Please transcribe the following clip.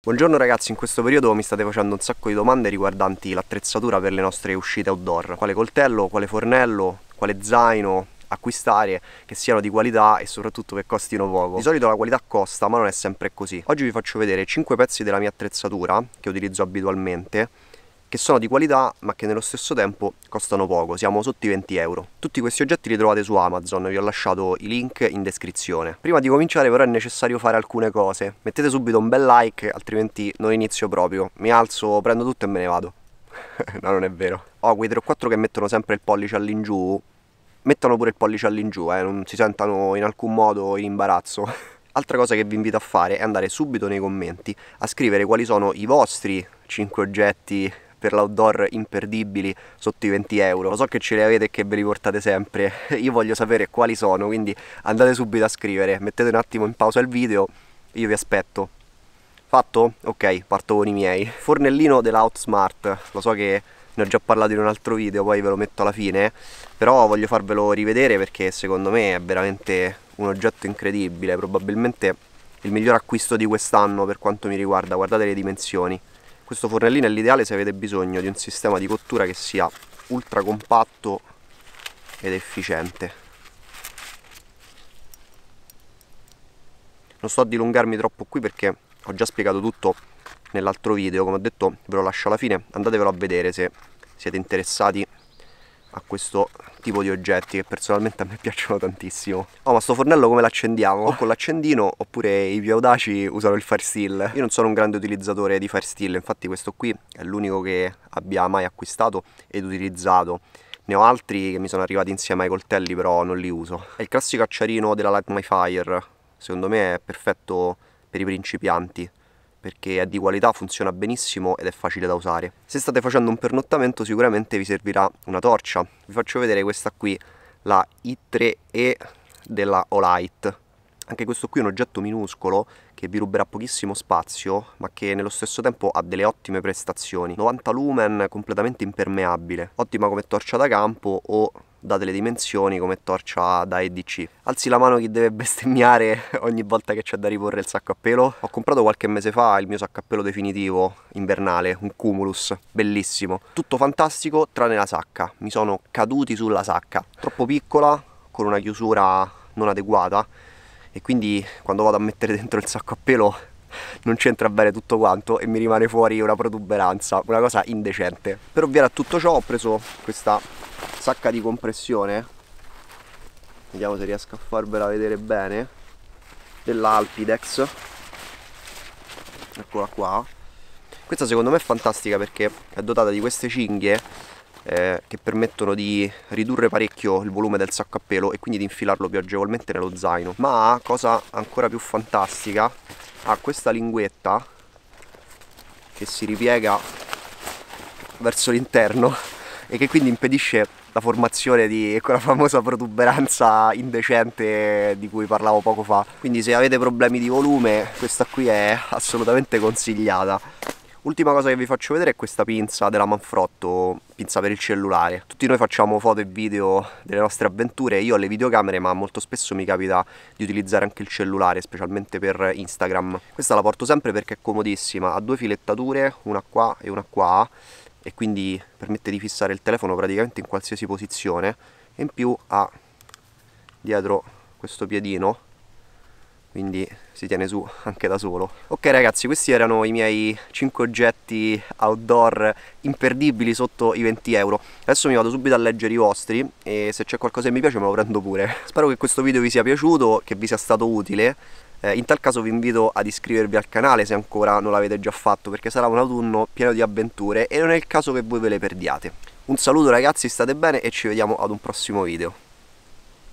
Buongiorno ragazzi, in questo periodo mi state facendo un sacco di domande riguardanti l'attrezzatura per le nostre uscite outdoor. Quale coltello, quale fornello, quale zaino acquistare che siano di qualità e soprattutto che costino poco. Di solito la qualità costa, ma non è sempre così. Oggi vi faccio vedere 5 pezzi della mia attrezzatura che utilizzo abitualmente che sono di qualità ma che nello stesso tempo costano poco, siamo sotto i 20 euro. Tutti questi oggetti li trovate su Amazon, vi ho lasciato i link in descrizione. Prima di cominciare però è necessario fare alcune cose, mettete subito un bel like altrimenti non inizio proprio, mi alzo, prendo tutto e me ne vado. no non è vero. Ho oh, quei 3 o 4 che mettono sempre il pollice all'ingiù, mettono pure il pollice all'ingiù, eh, non si sentano in alcun modo in imbarazzo. Altra cosa che vi invito a fare è andare subito nei commenti a scrivere quali sono i vostri 5 oggetti per l'outdoor imperdibili sotto i 20 euro. Lo so che ce le avete e che ve li portate sempre, io voglio sapere quali sono, quindi andate subito a scrivere, mettete un attimo in pausa il video, io vi aspetto. Fatto? Ok, parto con i miei. Fornellino dell'Outsmart, lo so che ne ho già parlato in un altro video, poi ve lo metto alla fine, però voglio farvelo rivedere perché secondo me è veramente un oggetto incredibile, probabilmente il miglior acquisto di quest'anno per quanto mi riguarda, guardate le dimensioni. Questo fornellino è l'ideale se avete bisogno di un sistema di cottura che sia ultra compatto ed efficiente. Non sto a dilungarmi troppo qui perché ho già spiegato tutto nell'altro video, come ho detto ve lo lascio alla fine, andatevelo a vedere se siete interessati a questo tipo di oggetti che personalmente a me piacciono tantissimo. Oh, ma sto fornello come l'accendiamo? O con l'accendino oppure i più audaci usano il fire steel. Io non sono un grande utilizzatore di fire steel, infatti questo qui è l'unico che abbia mai acquistato ed utilizzato. Ne ho altri che mi sono arrivati insieme ai coltelli, però non li uso. È il classico acciarino della Light My Fire, secondo me è perfetto per i principianti perché è di qualità, funziona benissimo ed è facile da usare. Se state facendo un pernottamento sicuramente vi servirà una torcia. Vi faccio vedere questa qui, la I3E della Olight. Anche questo qui è un oggetto minuscolo che vi ruberà pochissimo spazio, ma che nello stesso tempo ha delle ottime prestazioni. 90 lumen completamente impermeabile, ottima come torcia da campo o date le dimensioni come torcia da EDC alzi la mano chi deve bestemmiare ogni volta che c'è da riporre il sacco a pelo ho comprato qualche mese fa il mio sacco a pelo definitivo invernale un cumulus bellissimo tutto fantastico tranne la sacca mi sono caduti sulla sacca troppo piccola con una chiusura non adeguata e quindi quando vado a mettere dentro il sacco a pelo non c'entra bene tutto quanto e mi rimane fuori una protuberanza, una cosa indecente. Per ovviare a tutto ciò ho preso questa sacca di compressione, vediamo se riesco a farvela vedere bene, dell'Alpidex, eccola qua. Questa secondo me è fantastica perché è dotata di queste cinghie eh, che permettono di ridurre parecchio il volume del sacco a pelo e quindi di infilarlo più agevolmente nello zaino. Ma cosa ancora più fantastica ha questa linguetta che si ripiega verso l'interno e che quindi impedisce la formazione di quella famosa protuberanza indecente di cui parlavo poco fa. Quindi se avete problemi di volume questa qui è assolutamente consigliata. Ultima cosa che vi faccio vedere è questa pinza della Manfrotto, pinza per il cellulare. Tutti noi facciamo foto e video delle nostre avventure, io ho le videocamere ma molto spesso mi capita di utilizzare anche il cellulare, specialmente per Instagram. Questa la porto sempre perché è comodissima, ha due filettature, una qua e una qua, e quindi permette di fissare il telefono praticamente in qualsiasi posizione, e in più ha dietro questo piedino quindi si tiene su anche da solo ok ragazzi questi erano i miei 5 oggetti outdoor imperdibili sotto i 20 euro adesso mi vado subito a leggere i vostri e se c'è qualcosa che mi piace me lo prendo pure spero che questo video vi sia piaciuto che vi sia stato utile eh, in tal caso vi invito ad iscrivervi al canale se ancora non l'avete già fatto perché sarà un autunno pieno di avventure e non è il caso che voi ve le perdiate un saluto ragazzi state bene e ci vediamo ad un prossimo video